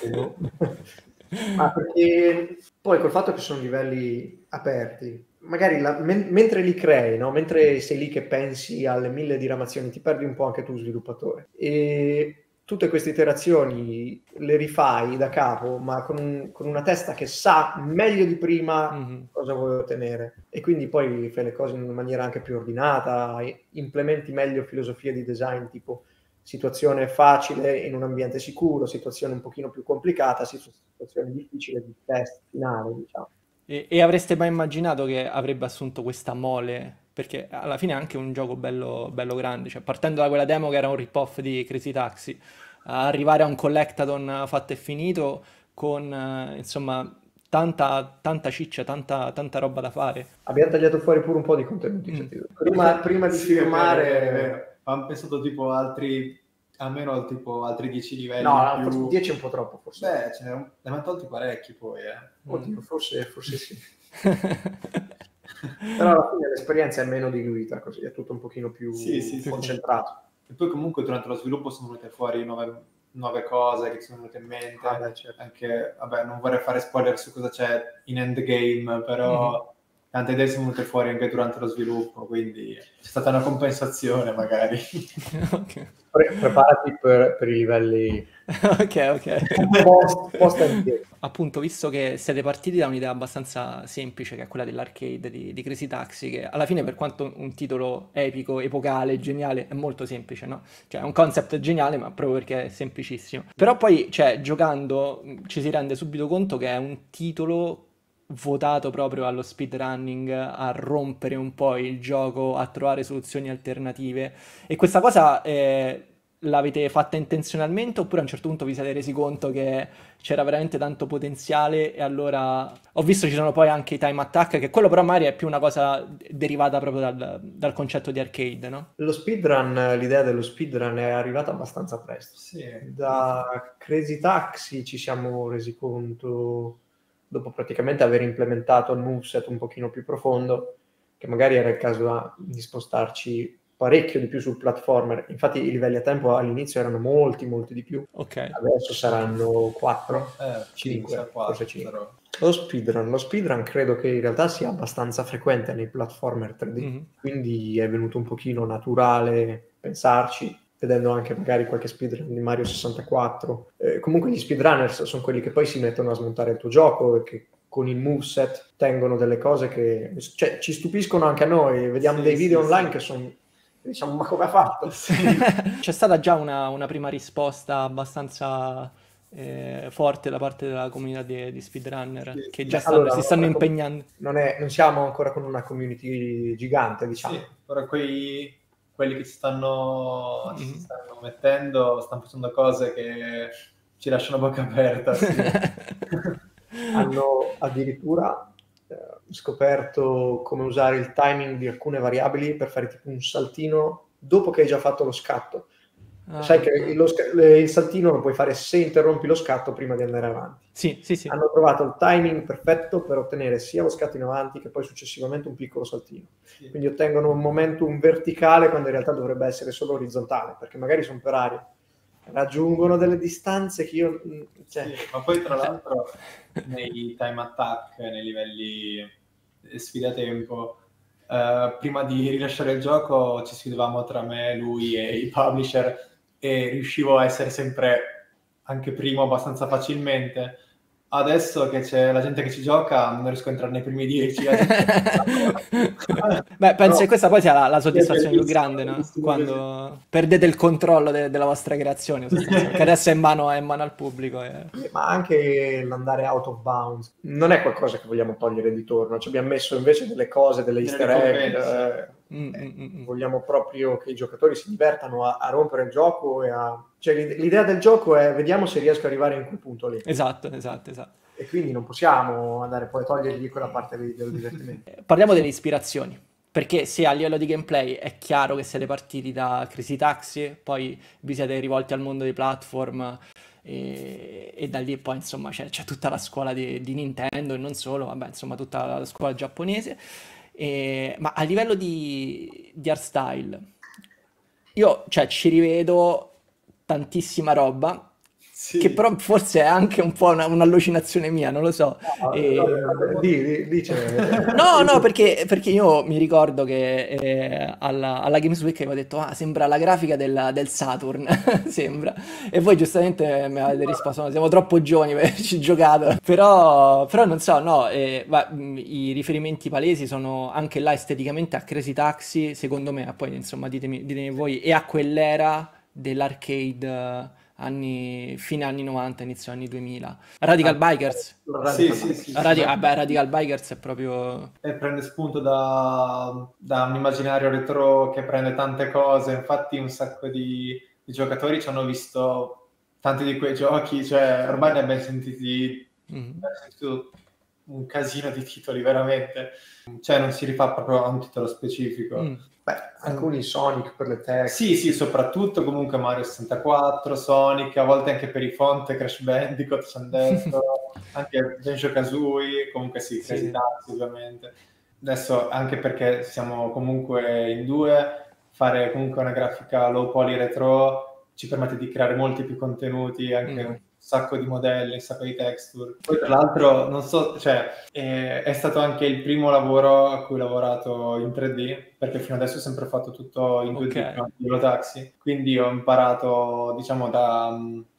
Più. eh, Ma perché poi col fatto che sono livelli aperti, magari la, men- mentre li crei, no? mentre sei lì che pensi alle mille diramazioni, ti perdi un po' anche tu sviluppatore. E tutte queste iterazioni le rifai da capo, ma con, un, con una testa che sa meglio di prima mm-hmm. cosa vuoi ottenere. E quindi poi fai le cose in una maniera anche più ordinata, implementi meglio filosofie di design tipo situazione facile in un ambiente sicuro, situazione un pochino più complicata, situazione difficile di test finale, diciamo. E, e avreste mai immaginato che avrebbe assunto questa mole perché alla fine è anche un gioco bello, bello grande, cioè, partendo da quella demo che era un rip-off di Crazy Taxi, arrivare a un collectathon fatto e finito con eh, insomma tanta, tanta ciccia, tanta, tanta, roba da fare. Abbiamo tagliato fuori pure un po' di contenuti. Mm. Cioè, prima, prima, di sì, firmare, abbiamo pensato tipo altri almeno tipo altri 10 livelli. No, più... 10 è un po' troppo forse. Beh, ce ne abbiamo tolti parecchi poi. Eh. Oddio, mm. forse, forse sì. Però alla fine l'esperienza è meno diluita, così è tutto un pochino più sì, sì, concentrato. Sì. E poi comunque durante lo sviluppo sono venute fuori nuove, nuove cose che ci sono venute in mente. Ah, beh, certo. Anche, vabbè, non vorrei fare spoiler su cosa c'è in Endgame, però... Mm-hmm tante idee sono venute fuori anche durante lo sviluppo, quindi c'è stata una compensazione magari. okay. Pre- preparati per, per, i livelli. ok, ok. post, post Appunto, visto che siete partiti da un'idea abbastanza semplice, che è quella dell'arcade di, di Crazy Taxi, che alla fine, per quanto un titolo epico, epocale, geniale, è molto semplice, no? Cioè, è un concept geniale, ma proprio perché è semplicissimo. Però poi, cioè, giocando ci si rende subito conto che è un titolo votato proprio allo speedrunning, a rompere un po' il gioco, a trovare soluzioni alternative. E questa cosa eh, l'avete fatta intenzionalmente oppure a un certo punto vi siete resi conto che c'era veramente tanto potenziale e allora ho visto ci sono poi anche i time attack che quello però Mario è più una cosa derivata proprio dal, dal concetto di arcade no? Lo speedrun, l'idea dello speedrun è arrivata abbastanza presto sì. da Crazy Taxi ci siamo resi conto dopo praticamente aver implementato il moveset un pochino più profondo, che magari era il caso di spostarci parecchio di più sul platformer. Infatti i livelli a tempo all'inizio erano molti, molti di più. Okay. Adesso saranno 4, eh, 5, 4, forse 5. Però. Lo speedrun. Lo speedrun credo che in realtà sia abbastanza frequente nei platformer 3D, mm-hmm. quindi è venuto un pochino naturale pensarci vedendo anche magari qualche speedrun di Mario 64. Eh, comunque gli speedrunners sono quelli che poi si mettono a smontare il tuo gioco e che con il moveset tengono delle cose che cioè, ci stupiscono anche a noi. Vediamo sì, dei video sì, online sì. che sono diciamo ma come ha fatto? C'è stata già una, una prima risposta abbastanza eh, forte da parte della comunità di, di speedrunner sì, che già stanno, allora, si stanno impegnando. Non, è, non, siamo ancora con una community gigante, diciamo. Sì, però quei quelli che si stanno, mm-hmm. si stanno mettendo stanno facendo cose che ci lasciano bocca aperta. Sì. Hanno addirittura eh, scoperto come usare il timing di alcune variabili per fare tipo un saltino dopo che hai già fatto lo scatto. Ah. Sai che lo, il saltino lo puoi fare se interrompi lo scatto prima di andare avanti. Sì, sì, sì. Hanno trovato il timing perfetto per ottenere sia lo scatto in avanti che poi successivamente un piccolo saltino. Sì. Quindi ottengono un momentum verticale quando in realtà dovrebbe essere solo orizzontale, perché magari sono per aria. Raggiungono delle distanze che io... Mm, cioè... Sì, ma poi tra l'altro nei time attack, nei livelli eh, sfida tempo... Uh, prima di rilasciare il gioco ci sfidavamo tra me, lui e i publisher e riuscivo a essere sempre anche primo abbastanza facilmente. Adesso che c'è la gente che ci gioca, non riesco a entrare nei primi dieci. Eh. Beh, penso no. che questa poi sia la, la soddisfazione più grande, no? quando perdete il controllo de- della vostra creazione, che adesso è in, mano, è in mano al pubblico. Eh. Ma anche l'andare out of bounds non è qualcosa che vogliamo togliere di torno, ci abbiamo messo invece delle cose, delle easter egg. Mm, eh, mm, mm, mm. vogliamo proprio che i giocatori si divertano a, a rompere il gioco e a... Cioè, l'idea del gioco è vediamo se riesco ad arrivare in quel punto lì. Esatto, esatto, esatto. E quindi non possiamo andare poi a togliergli quella parte del divertimento. Eh, parliamo delle ispirazioni perché se a livello di gameplay è chiaro che siete partiti da Crazy Taxi, poi vi siete rivolti al mondo dei platform e, e da lì poi insomma c'è, c'è tutta la scuola di, di, Nintendo e non solo, vabbè insomma tutta la scuola giapponese, e, eh, ma a livello di, di art style, io cioè, ci rivedo tantissima roba sì. Che però forse è anche un po' una, un'allucinazione mia, non lo so. No, e... no, no, no perché, perché, io mi ricordo che eh, alla, alla, Games Week avevo detto, ah, sembra la grafica della, del Saturn, sembra. E voi giustamente mi avete risposto, no, siamo troppo giovani per averci giocato. Però, però non so, no, eh, va, mm, i riferimenti palesi sono anche là esteticamente a Crazy Taxi, secondo me, poi insomma ditemi, ditemi voi, e a quell'era dell'arcade anni, fine anni 90, inizio anni 2000. Radical ah, Bikers. Sì, sì, sì, Radical, sì. Vabbè, ah, Radical Bikers è proprio... E prende spunto da, da, un immaginario retro che prende tante cose, infatti un sacco di, di giocatori ci hanno visto tanti di quei giochi, cioè ormai ne abbiamo sentiti... Mm-hmm. Ne un casino di titoli veramente, cioè non si rifà proprio a un titolo specifico. Mm. Beh, alcuni Sonic per le tech. Sì, sì, soprattutto comunque Mario 64, Sonic, a volte anche per i font, Crash Bandicoot, ci hanno anche Genshin Kazooie, comunque sì, sì. Crazy Taxi ovviamente. Adesso, anche perché siamo comunque in due, fare comunque una grafica low poly retro ci permette di creare molti più contenuti, anche mm sacco di modelli, un sacco di texture. Poi tra l'altro, non so, cioè, eh, è stato anche il primo lavoro a cui ho lavorato in 3D, perché fino adesso ho sempre fatto tutto in 2D, okay. con taxi, quindi ho imparato, diciamo, da,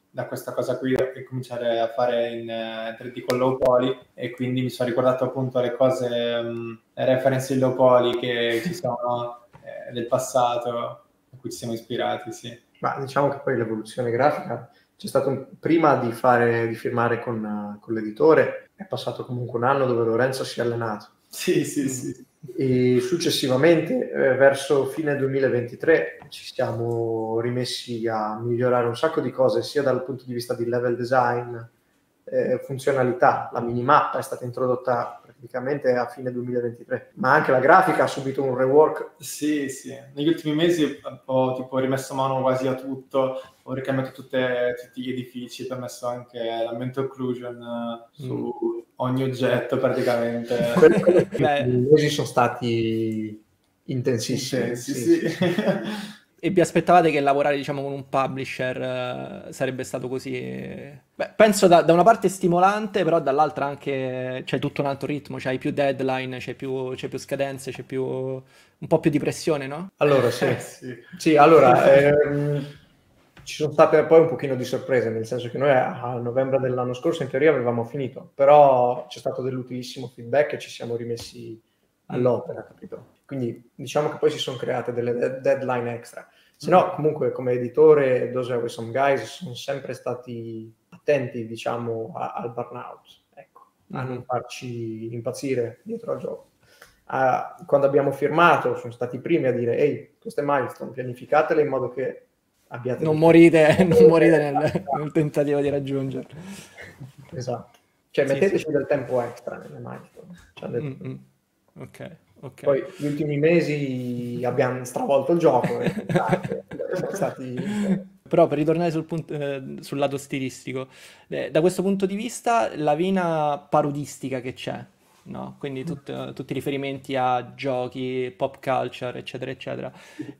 da questa cosa qui e cominciare a fare in 3D eh, con low poly e quindi mi sono ricordato appunto le cose, le mm, reference in low poly che ci sono eh, del passato, a cui ci siamo ispirati, sì. Ma diciamo che poi l'evoluzione grafica c'è stato un, prima di, fare, di firmare con, con, l'editore, è passato comunque un anno dove Lorenzo si è allenato. Sì, sì, sì. E successivamente, eh, verso fine 2023, ci siamo rimessi a migliorare un sacco di cose, sia dal punto di vista di level design, eh, funzionalità, la minimappa è stata introdotta praticamente a fine 2023. Ma anche la grafica ha subito un rework. Sì, sì. Negli ultimi mesi ho tipo, rimesso mano quasi a tutto, ho ricambiato tutte, tutti gli edifici, ho messo anche la l'ambiente occlusion eh, su mm. ogni oggetto praticamente. I mesi sono stati intensissimi. Intensi, sì. sì. e vi aspettavate che lavorare diciamo, con un publisher eh, sarebbe stato così? Beh, penso da, da, una parte stimolante, però dall'altra anche c'è tutto un altro ritmo, c'hai più deadline, c'è più, c'è più scadenze, c'è più, un po' più di pressione, no? Allora, sì. Eh, sì. sì. allora, ehm, ci sono state poi un pochino di sorprese, nel senso che noi a novembre dell'anno scorso in teoria avevamo finito, però c'è stato dell'utilissimo feedback e ci siamo rimessi mm. all'opera, capito? Quindi diciamo che poi si sono create delle deadline extra. Se no, mm-hmm. comunque, come editore, Those Are Some Guys sono sempre stati attenti, diciamo, a, al burnout, ecco, a mm-hmm. non farci impazzire dietro al gioco. Uh, quando abbiamo firmato, sono stati i primi a dire: Ehi, queste milestone, pianificatele in modo che abbiate. Non morite, non esatto. morite nel, nel, tentativo di raggiungerle. Esatto. Cioè, sì, metteteci sì. del tempo extra nelle milestone. Cioè, del... Mm-hmm. Ok. Okay. Poi gli ultimi mesi abbiamo stravolto il gioco. E, siamo stati... Però per ritornare sul, punto, eh, sul lato stilistico, eh, da questo punto di vista la vena parodistica che c'è, no? quindi mm. tut, tutti i riferimenti a giochi, pop culture, eccetera, eccetera,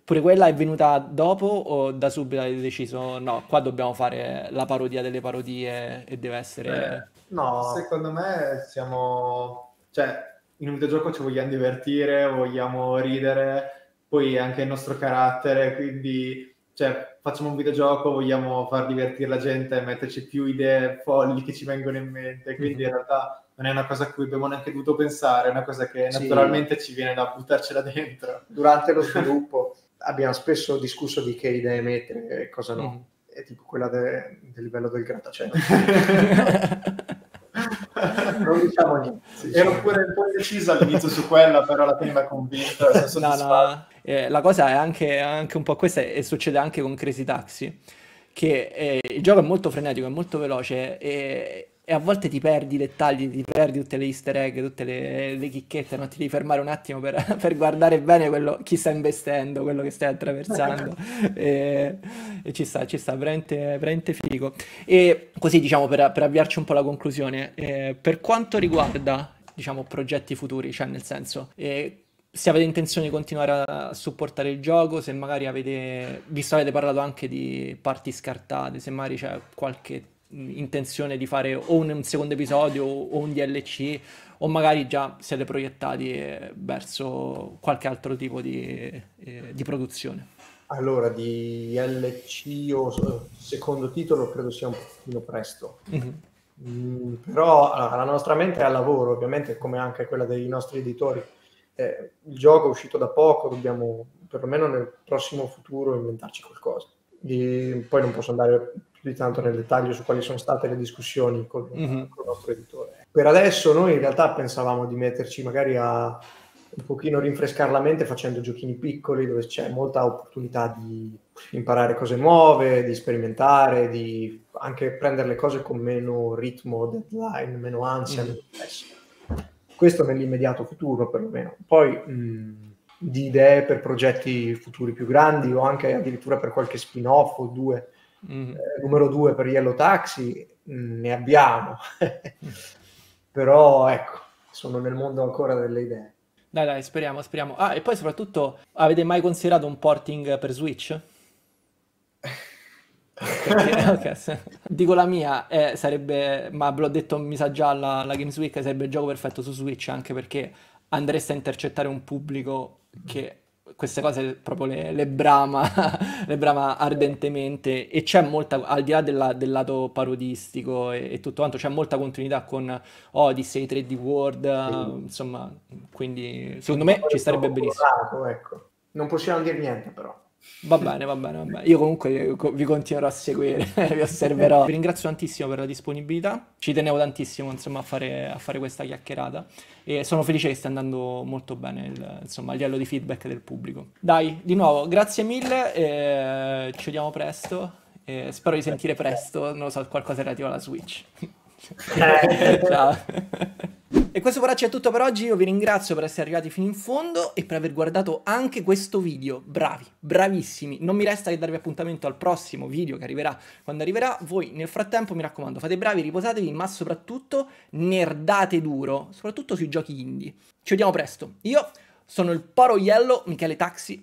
pure quella è venuta dopo o da subito hai deciso no, qua dobbiamo fare la parodia delle parodie e deve essere... Eh, no, secondo me siamo... Cioè, in un videogioco ci vogliamo divertire, vogliamo ridere, poi è anche il nostro carattere, quindi cioè, facciamo un videogioco, vogliamo far divertire la gente, metterci più idee folli che ci vengono in mente, quindi mm-hmm. in mhm. realtà non è una cosa a cui abbiamo neanche dovuto pensare, è una cosa che sì. naturalmente ci viene da buttarcela dentro. Durante lo sviluppo abbiamo spesso discusso di che idee mettere e cosa no. Mm. È tipo quella de- del livello del grattacielo. non diciamo niente. Sì, Ero pure un po' indecisa all'inizio su quella, però alla fine mi ha convinto. No, no. Eh, la cosa è anche, anche, un po' questa e succede anche con Crazy Taxi, che eh, il gioco è molto frenetico, è molto veloce e e a volte ti perdi i dettagli, ti perdi tutte le easter egg, tutte le, le chicchette, no? ti devi fermare un attimo per, per, guardare bene quello, chi sta investendo, quello che stai attraversando. e, e, ci sta, ci sta, veramente, veramente figo. E così diciamo per, per avviarci un po' alla conclusione, eh, per quanto riguarda diciamo progetti futuri, cioè nel senso... Eh, se avete intenzione di continuare a supportare il gioco, se magari avete, visto avete parlato anche di parti scartate, se magari c'è qualche intenzione di fare o un, secondo episodio o un DLC o magari già siete proiettati eh, verso qualche altro tipo di, eh, di produzione? Allora, di LC o eh, secondo titolo credo sia un pochino presto. Mm-hmm. Mm, però la nostra mente è al lavoro, ovviamente, come anche quella dei nostri editori. Eh, il gioco è uscito da poco, dobbiamo perlomeno nel prossimo futuro inventarci qualcosa. E poi non posso andare di tanto nel dettaglio su quali sono state le discussioni con, mm-hmm. con il nostro editore. Per adesso noi in realtà pensavamo di metterci magari a un pochino rinfrescare la mente facendo giochini piccoli dove c'è molta opportunità di imparare cose nuove, di sperimentare, di anche prendere le cose con meno ritmo, deadline, meno ansia, mm. Questo nell'immediato futuro perlomeno. Poi mh, di idee per progetti futuri più grandi o anche addirittura per qualche spin-off o due mm. numero due per Yellow Taxi mm, ne abbiamo, però ecco, sono nel mondo ancora delle idee. Dai, dai, speriamo, speriamo. Ah, e poi soprattutto, avete mai considerato un porting per Switch? Perché, okay, Dico la mia, eh, sarebbe, ma l'ho detto, mi sa già, la, la Games Week sarebbe il gioco perfetto su Switch, anche perché andreste a intercettare un pubblico che queste cose proprio le, le, brama, le brama ardentemente e c'è molta, al di là della, del lato parodistico e, e, tutto quanto, c'è molta continuità con Odyssey, 3D World, sì. insomma, quindi secondo me ci starebbe benissimo. Ecco. Non possiamo dire niente però. Va bene, va bene, va bene. Io comunque vi continuerò a seguire, vi osserverò. Vi ringrazio tantissimo per la disponibilità, ci tenevo tantissimo insomma, a, fare, a, fare, questa chiacchierata e sono felice che stia andando molto bene il, insomma, il livello di feedback del pubblico. Dai, di nuovo, grazie mille, eh, ci vediamo presto, eh, spero di sentire presto, non lo so, qualcosa relativo alla Switch. Eh. Ciao. E questo poracci è tutto per oggi, io vi ringrazio per essere arrivati fino in fondo e per aver guardato anche questo video, bravi, bravissimi, non mi resta che darvi appuntamento al prossimo video che arriverà quando arriverà, voi nel frattempo mi raccomando fate bravi, riposatevi, ma soprattutto nerdate duro, soprattutto sui giochi indie. Ci vediamo presto, io sono il Poro Iello, Michele Taxi,